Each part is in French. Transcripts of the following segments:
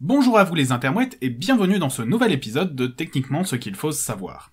Bonjour à vous les intermouettes et bienvenue dans ce nouvel épisode de Techniquement ce qu'il faut savoir.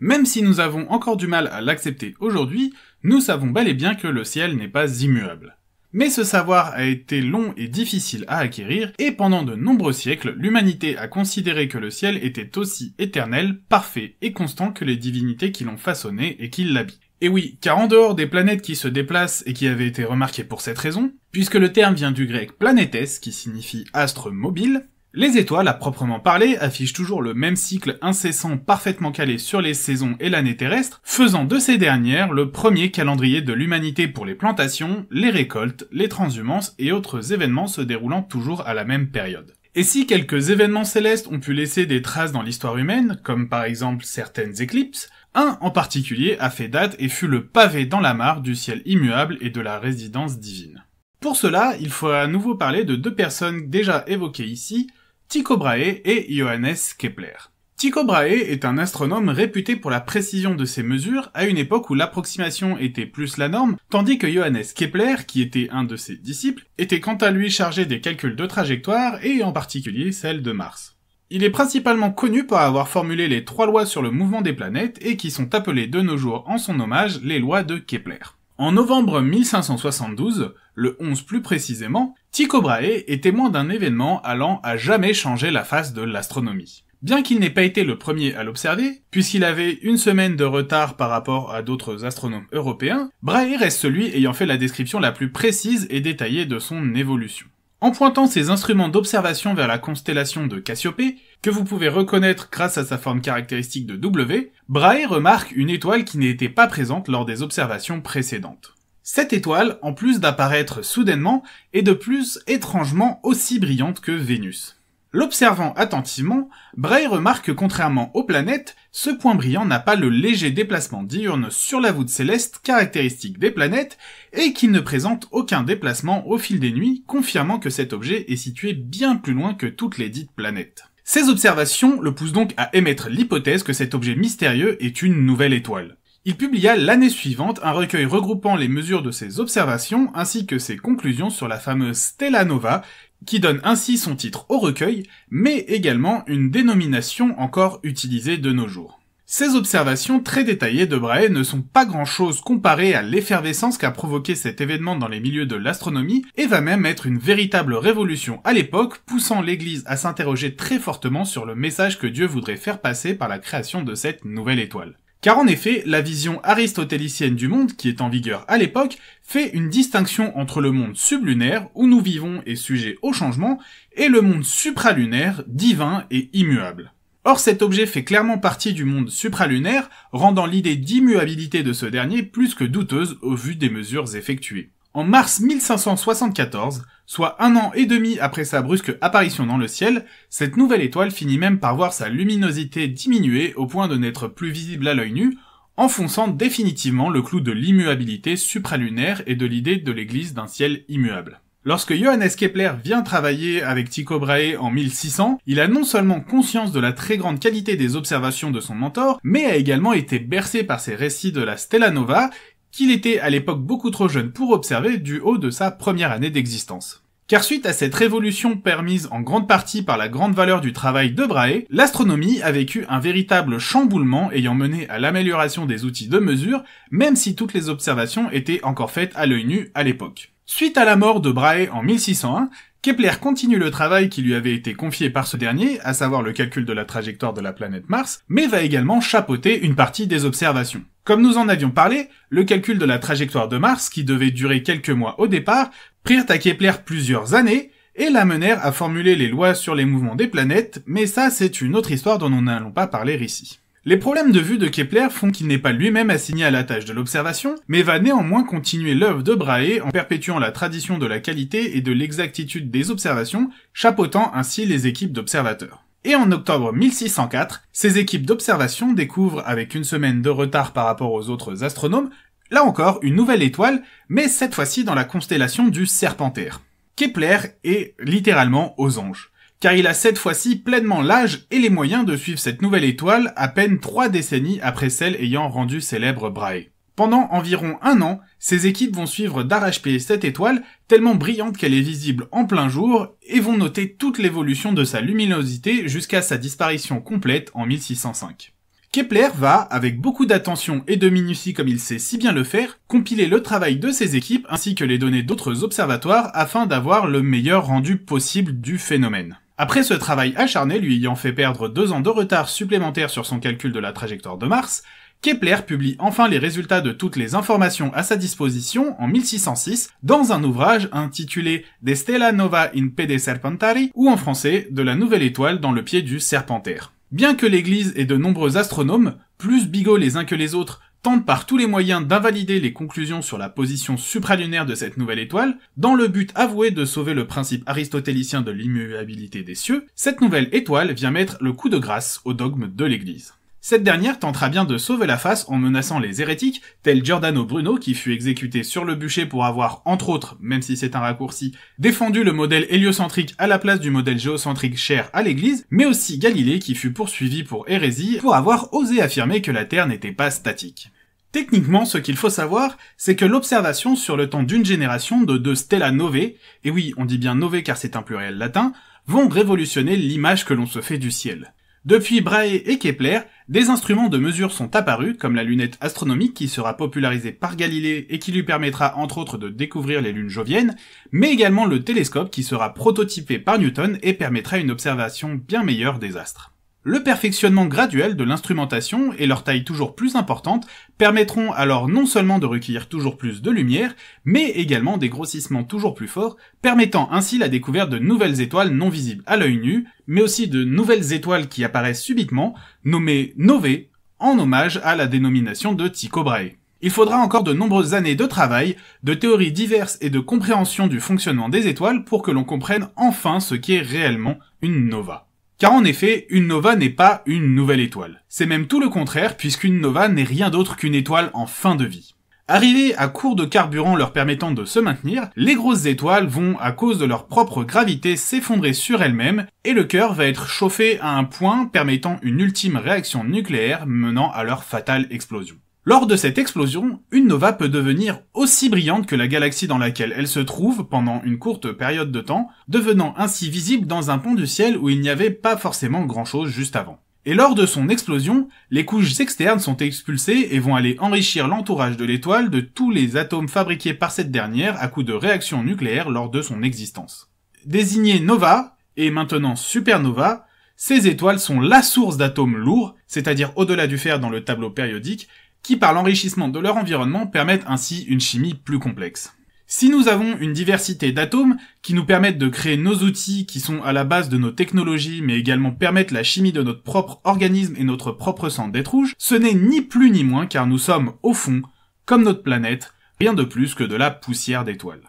Même si nous avons encore du mal à l'accepter aujourd'hui, nous savons bel et bien que le ciel n'est pas immuable. Mais ce savoir a été long et difficile à acquérir, et pendant de nombreux siècles, l'humanité a considéré que le ciel était aussi éternel, parfait et constant que les divinités qui l'ont façonné et qui l'habitent. Et oui, car en dehors des planètes qui se déplacent et qui avaient été remarquées pour cette raison, puisque le terme vient du grec planétes qui signifie astre mobile, les étoiles, à proprement parler, affichent toujours le même cycle incessant parfaitement calé sur les saisons et l'année terrestre, faisant de ces dernières le premier calendrier de l'humanité pour les plantations, les récoltes, les transhumances et autres événements se déroulant toujours à la même période. Et si quelques événements célestes ont pu laisser des traces dans l'histoire humaine, comme par exemple certaines éclipses, un en particulier a fait date et fut le pavé dans la mare du ciel immuable et de la résidence divine. Pour cela, il faut à nouveau parler de deux personnes déjà évoquées ici, Tycho Brahe et Johannes Kepler. Tycho Brahe est un astronome réputé pour la précision de ses mesures à une époque où l'approximation était plus la norme, tandis que Johannes Kepler, qui était un de ses disciples, était quant à lui chargé des calculs de trajectoire et en particulier celle de Mars. Il est principalement connu pour avoir formulé les trois lois sur le mouvement des planètes et qui sont appelées de nos jours en son hommage les lois de Kepler. En novembre 1572, le 11 plus précisément, Tycho Brahe est témoin d'un événement allant à jamais changer la face de l'astronomie. Bien qu'il n'ait pas été le premier à l'observer, puisqu'il avait une semaine de retard par rapport à d'autres astronomes européens, Brahe reste celui ayant fait la description la plus précise et détaillée de son évolution. En pointant ses instruments d'observation vers la constellation de Cassiopée, que vous pouvez reconnaître grâce à sa forme caractéristique de W, Brahe remarque une étoile qui n'était pas présente lors des observations précédentes. Cette étoile, en plus d'apparaître soudainement, est de plus étrangement aussi brillante que Vénus. L'observant attentivement, Bray remarque que contrairement aux planètes, ce point brillant n'a pas le léger déplacement diurne sur la voûte céleste caractéristique des planètes et qu'il ne présente aucun déplacement au fil des nuits, confirmant que cet objet est situé bien plus loin que toutes les dites planètes. Ces observations le poussent donc à émettre l'hypothèse que cet objet mystérieux est une nouvelle étoile. Il publia l'année suivante un recueil regroupant les mesures de ses observations ainsi que ses conclusions sur la fameuse Stella Nova, qui donne ainsi son titre au recueil, mais également une dénomination encore utilisée de nos jours. Ces observations très détaillées de Brahe ne sont pas grand-chose comparées à l'effervescence qu'a provoqué cet événement dans les milieux de l'astronomie et va même être une véritable révolution à l'époque, poussant l'Église à s'interroger très fortement sur le message que Dieu voudrait faire passer par la création de cette nouvelle étoile. Car en effet, la vision aristotélicienne du monde, qui est en vigueur à l'époque, fait une distinction entre le monde sublunaire, où nous vivons et sujet au changement, et le monde supralunaire, divin et immuable. Or cet objet fait clairement partie du monde supralunaire, rendant l'idée d'immuabilité de ce dernier plus que douteuse au vu des mesures effectuées. En mars 1574, soit un an et demi après sa brusque apparition dans le ciel, cette nouvelle étoile finit même par voir sa luminosité diminuer au point de n'être plus visible à l'œil nu, enfonçant définitivement le clou de l'immuabilité supralunaire et de l'idée de l'Église d'un ciel immuable. Lorsque Johannes Kepler vient travailler avec Tycho Brahe en 1600, il a non seulement conscience de la très grande qualité des observations de son mentor, mais a également été bercé par ses récits de la Stella Nova qu'il était à l'époque beaucoup trop jeune pour observer du haut de sa première année d'existence. Car suite à cette révolution permise en grande partie par la grande valeur du travail de Brahe, l'astronomie a vécu un véritable chamboulement ayant mené à l'amélioration des outils de mesure, même si toutes les observations étaient encore faites à l'œil nu à l'époque. Suite à la mort de Brahe en 1601, Kepler continue le travail qui lui avait été confié par ce dernier, à savoir le calcul de la trajectoire de la planète Mars, mais va également chapeauter une partie des observations. Comme nous en avions parlé, le calcul de la trajectoire de Mars, qui devait durer quelques mois au départ, prirent à Kepler plusieurs années, et l'amenèrent à formuler les lois sur les mouvements des planètes, mais ça c'est une autre histoire dont nous n'allons pas parler ici. Les problèmes de vue de Kepler font qu'il n'est pas lui-même assigné à la tâche de l'observation, mais va néanmoins continuer l'œuvre de Brahe en perpétuant la tradition de la qualité et de l'exactitude des observations, chapeautant ainsi les équipes d'observateurs. Et en octobre 1604, ses équipes d'observation découvrent, avec une semaine de retard par rapport aux autres astronomes, là encore une nouvelle étoile, mais cette fois-ci dans la constellation du Serpentaire. Kepler est littéralement aux anges, car il a cette fois-ci pleinement l'âge et les moyens de suivre cette nouvelle étoile à peine trois décennies après celle ayant rendu célèbre Brahe. Pendant environ un an, ses équipes vont suivre d'arrache-pied cette étoile, tellement brillante qu'elle est visible en plein jour, et vont noter toute l'évolution de sa luminosité jusqu'à sa disparition complète en 1605. Kepler va, avec beaucoup d'attention et de minutie comme il sait si bien le faire, compiler le travail de ses équipes ainsi que les données d'autres observatoires afin d'avoir le meilleur rendu possible du phénomène. Après ce travail acharné lui ayant fait perdre deux ans de retard supplémentaire sur son calcul de la trajectoire de Mars, Kepler publie enfin les résultats de toutes les informations à sa disposition en 1606 dans un ouvrage intitulé De Stella Nova in Pede Serpentari ou en français De la nouvelle étoile dans le pied du serpentaire. Bien que l'Église et de nombreux astronomes, plus bigots les uns que les autres, tentent par tous les moyens d'invalider les conclusions sur la position supralunaire de cette nouvelle étoile, dans le but avoué de sauver le principe aristotélicien de l'immuabilité des cieux, cette nouvelle étoile vient mettre le coup de grâce au dogme de l'Église. Cette dernière tentera bien de sauver la face en menaçant les hérétiques, tel Giordano Bruno qui fut exécuté sur le bûcher pour avoir, entre autres, même si c'est un raccourci, défendu le modèle héliocentrique à la place du modèle géocentrique cher à l'église, mais aussi Galilée qui fut poursuivi pour hérésie pour avoir osé affirmer que la Terre n'était pas statique. Techniquement, ce qu'il faut savoir, c'est que l'observation sur le temps d'une génération de deux stella novae, et oui, on dit bien nové car c'est un pluriel latin, vont révolutionner l'image que l'on se fait du ciel. Depuis Brahe et Kepler, des instruments de mesure sont apparus, comme la lunette astronomique qui sera popularisée par Galilée et qui lui permettra entre autres de découvrir les lunes joviennes, mais également le télescope qui sera prototypé par Newton et permettra une observation bien meilleure des astres. Le perfectionnement graduel de l'instrumentation et leur taille toujours plus importante permettront alors non seulement de recueillir toujours plus de lumière, mais également des grossissements toujours plus forts, permettant ainsi la découverte de nouvelles étoiles non visibles à l'œil nu, mais aussi de nouvelles étoiles qui apparaissent subitement, nommées Novae, en hommage à la dénomination de Tycho Brahe. Il faudra encore de nombreuses années de travail, de théories diverses et de compréhension du fonctionnement des étoiles pour que l'on comprenne enfin ce qu'est réellement une nova. Car en effet, une nova n'est pas une nouvelle étoile. C'est même tout le contraire, puisqu'une nova n'est rien d'autre qu'une étoile en fin de vie. Arrivées à court de carburant leur permettant de se maintenir, les grosses étoiles vont, à cause de leur propre gravité, s'effondrer sur elles-mêmes, et le cœur va être chauffé à un point permettant une ultime réaction nucléaire menant à leur fatale explosion. Lors de cette explosion, une nova peut devenir aussi brillante que la galaxie dans laquelle elle se trouve pendant une courte période de temps, devenant ainsi visible dans un pont du ciel où il n'y avait pas forcément grand-chose juste avant. Et lors de son explosion, les couches externes sont expulsées et vont aller enrichir l'entourage de l'étoile de tous les atomes fabriqués par cette dernière à coup de réactions nucléaires lors de son existence. Désignées nova et maintenant supernova, ces étoiles sont la source d'atomes lourds, c'est-à-dire au-delà du fer dans le tableau périodique, qui par l'enrichissement de leur environnement permettent ainsi une chimie plus complexe. Si nous avons une diversité d'atomes qui nous permettent de créer nos outils qui sont à la base de nos technologies mais également permettent la chimie de notre propre organisme et notre propre sang d'être rouge, ce n'est ni plus ni moins car nous sommes, au fond, comme notre planète, rien de plus que de la poussière d'étoiles.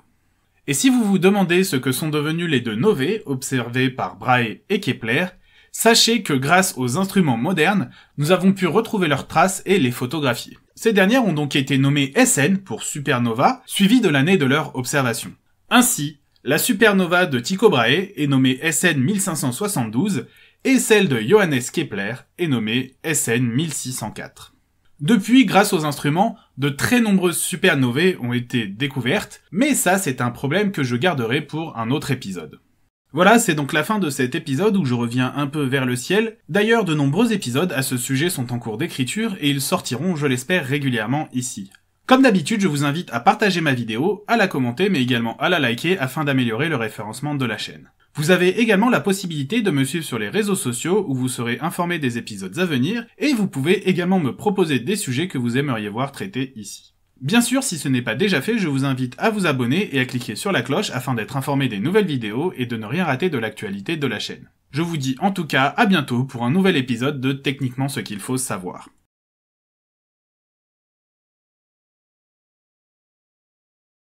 Et si vous vous demandez ce que sont devenus les deux Nové, observés par Brahe et Kepler, Sachez que grâce aux instruments modernes, nous avons pu retrouver leurs traces et les photographier. Ces dernières ont donc été nommées SN pour supernova, suivies de l'année de leur observation. Ainsi, la supernova de Tycho Brahe est nommée SN 1572 et celle de Johannes Kepler est nommée SN 1604. Depuis, grâce aux instruments, de très nombreuses supernovae ont été découvertes, mais ça c'est un problème que je garderai pour un autre épisode. Voilà, c'est donc la fin de cet épisode où je reviens un peu vers le ciel. D'ailleurs, de nombreux épisodes à ce sujet sont en cours d'écriture et ils sortiront, je l'espère, régulièrement ici. Comme d'habitude, je vous invite à partager ma vidéo, à la commenter, mais également à la liker afin d'améliorer le référencement de la chaîne. Vous avez également la possibilité de me suivre sur les réseaux sociaux où vous serez informé des épisodes à venir et vous pouvez également me proposer des sujets que vous aimeriez voir traités ici. Bien sûr, si ce n'est pas déjà fait, je vous invite à vous abonner et à cliquer sur la cloche afin d'être informé des nouvelles vidéos et de ne rien rater de l'actualité de la chaîne. Je vous dis en tout cas à bientôt pour un nouvel épisode de Techniquement ce qu'il faut savoir.